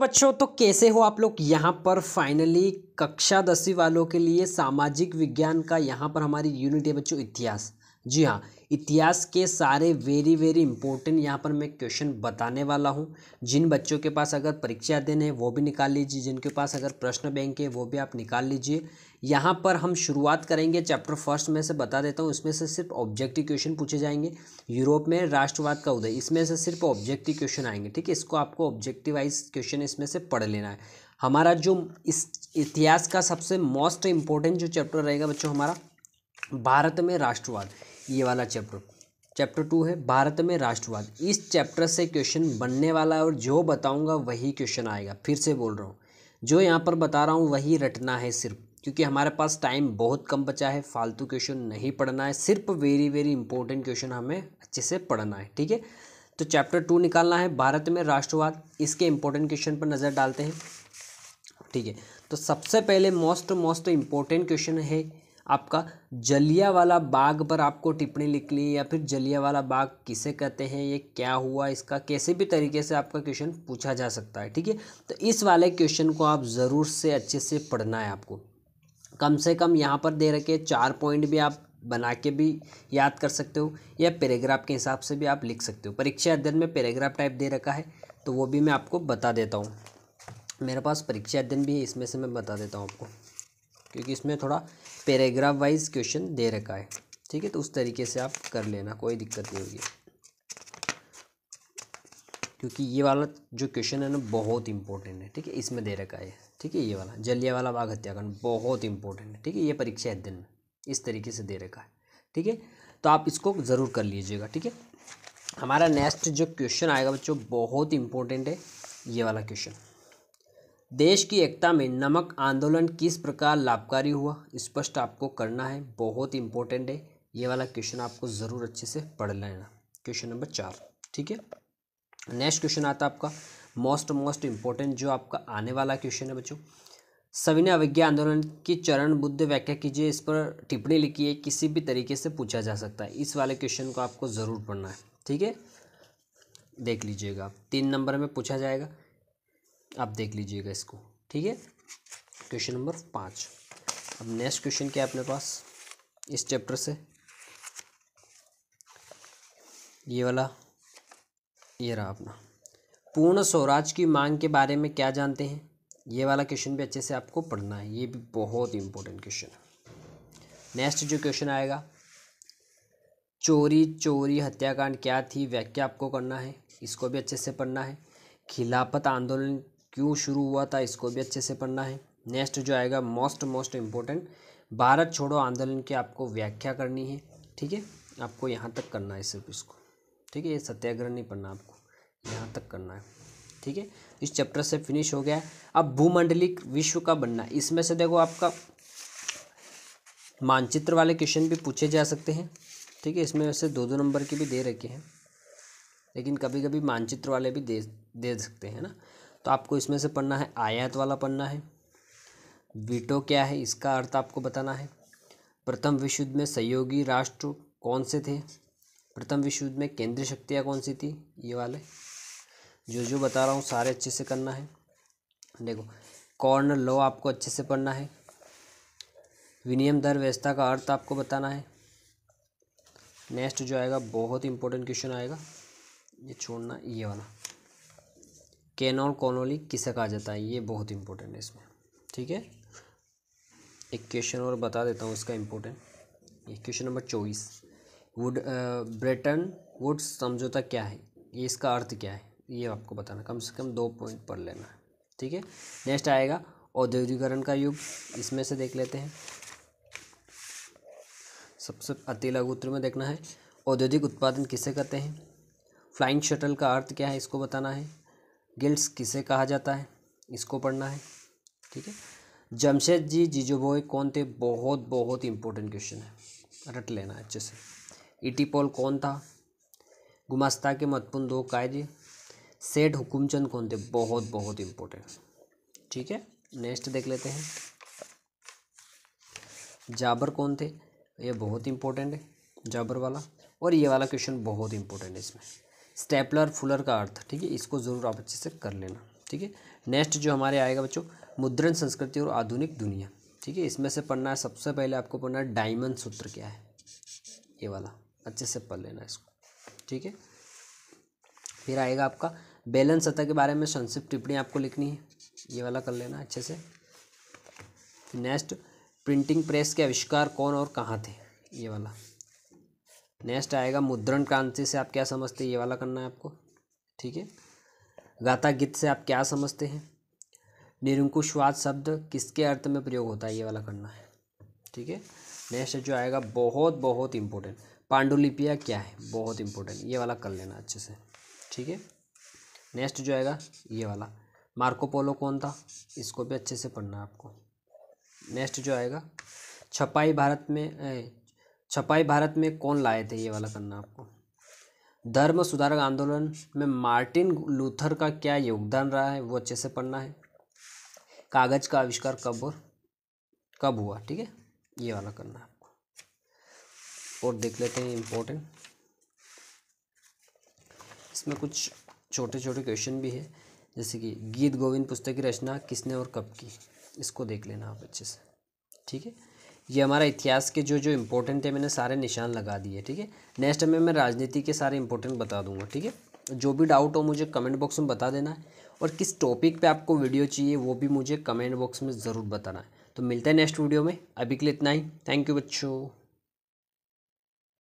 बच्चों तो कैसे हो आप लोग यहाँ पर फाइनली कक्षा दसवीं वालों के लिए सामाजिक विज्ञान का यहाँ पर हमारी यूनिट है बच्चों इतिहास जी हाँ इतिहास के सारे वेरी वेरी इंपॉर्टेंट यहाँ पर मैं क्वेश्चन बताने वाला हूँ जिन बच्चों के पास अगर परीक्षा देने हैं वो भी निकाल लीजिए जिनके पास अगर प्रश्न बैंक है वो भी आप निकाल लीजिए यहाँ पर हम शुरुआत करेंगे चैप्टर फर्स्ट में से बता देता हूँ इसमें से सिर्फ ऑब्जेक्टिव क्वेश्चन पूछे जाएंगे यूरोप में राष्ट्रवाद का उदय इसमें से सिर्फ ऑब्जेक्टिव क्वेश्चन आएंगे ठीक है इसको आपको ऑब्जेक्टिव वाइज क्वेश्चन इसमें से पढ़ लेना है हमारा जो इस इतिहास का सबसे मोस्ट इम्पोर्टेंट जो चैप्टर रहेगा बच्चों हमारा भारत में राष्ट्रवाद ये वाला चैप्टर चैप्टर टू है भारत में राष्ट्रवाद इस चैप्टर से क्वेश्चन बनने वाला है और जो बताऊंगा वही क्वेश्चन आएगा फिर से बोल रहा हूँ जो यहाँ पर बता रहा हूँ वही रटना है सिर्फ क्योंकि हमारे पास टाइम बहुत कम बचा है फालतू क्वेश्चन नहीं पढ़ना है सिर्फ वेरी वेरी इंपॉर्टेंट क्वेश्चन हमें अच्छे से पढ़ना है ठीक है तो चैप्टर टू निकालना है भारत में राष्ट्रवाद इसके इंपॉर्टेंट क्वेश्चन पर नज़र डालते हैं ठीक है तो सबसे पहले मोस्ट मोस्ट इम्पोर्टेंट क्वेश्चन है आपका जलिया वाला बाग पर आपको टिप्पणी लिखनी है या फिर जलिया वाला बाग किसे कहते हैं ये क्या हुआ इसका कैसे भी तरीके से आपका क्वेश्चन पूछा जा सकता है ठीक है तो इस वाले क्वेश्चन को आप ज़रूर से अच्छे से पढ़ना है आपको कम से कम यहाँ पर दे रखे चार पॉइंट भी आप बना के भी याद कर सकते हो या पैराग्राफ के हिसाब से भी आप लिख सकते हो परीक्षा अध्ययन में पैराग्राफ टाइप दे रखा है तो वो भी मैं आपको बता देता हूँ मेरे पास परीक्षा अध्ययन भी है इसमें से मैं बता देता हूँ आपको क्योंकि इसमें थोड़ा पैराग्राफ वाइज क्वेश्चन दे रखा है ठीक है तो उस तरीके से आप कर लेना कोई दिक्कत नहीं होगी क्योंकि ये वाला जो क्वेश्चन है ना बहुत इंपॉर्टेंट है ठीक है इसमें दे रखा है ठीक है ये वाला जलिया वाला बाघ हत्याकांड बहुत इंपॉर्टेंट है ठीक है ये परीक्षा अध्ययन में इस तरीके से दे रखा है ठीक है तो आप इसको ज़रूर कर लीजिएगा ठीक है हमारा नेक्स्ट जो क्वेश्चन आएगा बच्चों बहुत इंपॉर्टेंट है ये वाला क्वेश्चन देश की एकता में नमक आंदोलन किस प्रकार लाभकारी हुआ स्पष्ट आपको करना है बहुत इंपॉर्टेंट है ये वाला क्वेश्चन आपको ज़रूर अच्छे से पढ़ लेना क्वेश्चन नंबर चार ठीक है नेक्स्ट क्वेश्चन आता है आपका मोस्ट मोस्ट इम्पोर्टेंट जो आपका आने वाला क्वेश्चन है बच्चों सविनय अवज्ञा आंदोलन की चरण बुद्ध व्याख्या कीजिए इस पर टिप्पणी लिखी है किसी भी तरीके से पूछा जा सकता है इस वाले क्वेश्चन को आपको ज़रूर पढ़ना है ठीक है देख लीजिएगा आप तीन नंबर में पूछा जाएगा आप देख लीजिएगा इसको ठीक है क्वेश्चन नंबर पाँच अब नेक्स्ट क्वेश्चन क्या है अपने पास इस चैप्टर से ये वाला ये रहा अपना पूर्ण स्वराज की मांग के बारे में क्या जानते हैं ये वाला क्वेश्चन भी अच्छे से आपको पढ़ना है ये भी बहुत इंपॉर्टेंट क्वेश्चन है नेक्स्ट जो क्वेश्चन आएगा चोरी चोरी हत्याकांड क्या थी व्याख्या आपको करना है इसको भी अच्छे से पढ़ना है खिलाफत आंदोलन क्यों शुरू हुआ था इसको भी अच्छे से पढ़ना है नेक्स्ट जो आएगा मोस्ट मोस्ट इम्पोर्टेंट भारत छोड़ो आंदोलन की आपको व्याख्या करनी है ठीक है आपको यहाँ तक करना है सिर्फ इसको ठीक है ये सत्याग्रह नहीं पढ़ना आपको यहाँ तक करना है ठीक है इस चैप्टर से फिनिश हो गया अब भूमंडलिक विश्व का बनना इसमें से देखो आपका मानचित्र वाले क्वेश्चन भी पूछे जा सकते हैं ठीक है इसमें वैसे दो दो नंबर के भी दे रखे हैं लेकिन कभी कभी मानचित्र वाले भी दे दे सकते हैं ना तो आपको इसमें से पढ़ना है आयात वाला पढ़ना है वीटो क्या है इसका अर्थ आपको बताना है प्रथम विश्व युद्ध में सहयोगी राष्ट्र कौन से थे प्रथम विश्व युद्ध में केंद्रीय शक्तियाँ कौन सी थी ये वाले जो जो बता रहा हूँ सारे अच्छे से करना है देखो कॉर्नर लॉ आपको अच्छे से पढ़ना है विनियम दर व्यवस्था का अर्थ आपको बताना है नेक्स्ट जो आएगा बहुत इंपॉर्टेंट क्वेश्चन आएगा ये छोड़ना ये वाला कैनॉल कॉनोली किसे कहा जाता है ये बहुत इंपॉर्टेंट है इसमें ठीक है एक क्वेश्चन और बता देता हूँ इसका इम्पोर्टेंट क्वेश्चन नंबर चौबीस वुड ब्रेटन वुड समझौता क्या है ये इसका अर्थ क्या है ये आपको बताना कम से कम दो पॉइंट पढ़ लेना है ठीक है नेक्स्ट आएगा औद्योगिकरण का युग इसमें से देख लेते हैं सबसे अति लघु उत्तर में देखना है औद्योगिक उत्पादन किसे कहते हैं फ्लाइंग शटल का अर्थ क्या है इसको बताना है गिल्ड्स किसे कहा जाता है इसको पढ़ना है ठीक है जमशेद जी जीजोबोय कौन थे बहुत बहुत इंपॉर्टेंट क्वेश्चन है रट लेना अच्छे से ईटी e पॉल कौन था गुमास्ता के महत्वपूर्ण दो कायदे सेठ हुकुमचंद कौन थे बहुत बहुत इंपॉर्टेंट ठीक है नेक्स्ट देख लेते हैं जाबर कौन थे ये बहुत इंपॉर्टेंट है जाबर वाला और ये वाला क्वेश्चन बहुत इंपॉर्टेंट है इसमें स्टेपलर फुलर का अर्थ ठीक है इसको ज़रूर आप अच्छे से कर लेना ठीक है नेक्स्ट जो हमारे आएगा बच्चों मुद्रण संस्कृति और आधुनिक दुनिया ठीक है इसमें से पढ़ना है सबसे पहले आपको पढ़ना है डायमंड सूत्र क्या है ये वाला अच्छे से पढ़ लेना इसको ठीक है फिर आएगा आपका बैलेंस सतह के बारे में संक्षिप्त टिप्पणी आपको लिखनी है ये वाला कर लेना अच्छे से नेक्स्ट प्रिंटिंग प्रेस के आविष्कार कौन और कहाँ थे ये वाला नेक्स्ट आएगा मुद्रण क्रांति से आप क्या समझते हैं ये वाला करना है आपको ठीक है गाथा गीत से आप क्या समझते हैं निरंकुशवाद शब्द किसके अर्थ में प्रयोग होता है ये वाला करना है ठीक है नेक्स्ट जो आएगा बहुत बहुत इंपॉर्टेंट पांडुलिपिया क्या है बहुत इंपॉर्टेंट ये वाला कर लेना अच्छे से ठीक है नेक्स्ट जो आएगा ये वाला मार्कोपोलो कौन था इसको भी अच्छे से पढ़ना है आपको नेक्स्ट जो आएगा छपाई भारत में छपाई भारत में कौन लाए थे ये वाला करना आपको धर्म सुधारक आंदोलन में मार्टिन लूथर का क्या योगदान रहा है वो अच्छे से पढ़ना है कागज़ का आविष्कार कब और कब हुआ ठीक है ये वाला करना है आपको और देख लेते हैं इम्पोर्टेंट इसमें कुछ छोटे छोटे क्वेश्चन भी है जैसे कि गीत गोविंद पुस्तक की रचना किसने और कब की इसको देख लेना आप अच्छे से ठीक है ये हमारा इतिहास के जो जो इम्पोर्टेंट थे मैंने सारे निशान लगा दिए ठीक है नेक्स्ट में मैं राजनीति के सारे इम्पोर्टेंट बता दूंगा ठीक है जो भी डाउट हो मुझे कमेंट बॉक्स में बता देना है और किस टॉपिक पे आपको वीडियो चाहिए वो भी मुझे कमेंट बॉक्स में ज़रूर बताना है तो मिलते हैं नेक्स्ट वीडियो में अभी के लिए इतना ही थैंक यू बच्चों